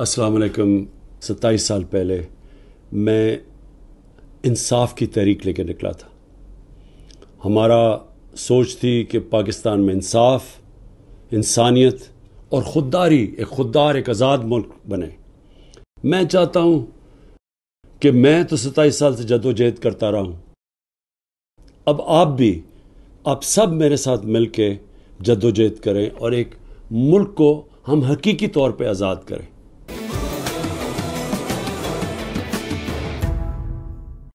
السلام علیکم ستائیس سال پہلے میں انصاف کی تحریک لے کے نکلا تھا ہمارا سوچ تھی کہ پاکستان میں انصاف انسانیت اور خودداری ایک خوددار ایک آزاد ملک بنے میں چاہتا ہوں کہ میں تو ستائیس سال سے جد و جہد کرتا رہا ہوں اب آپ بھی آپ سب میرے ساتھ مل کے جد و جہد کریں اور ایک ملک کو ہم حقیقی طور پہ آزاد کریں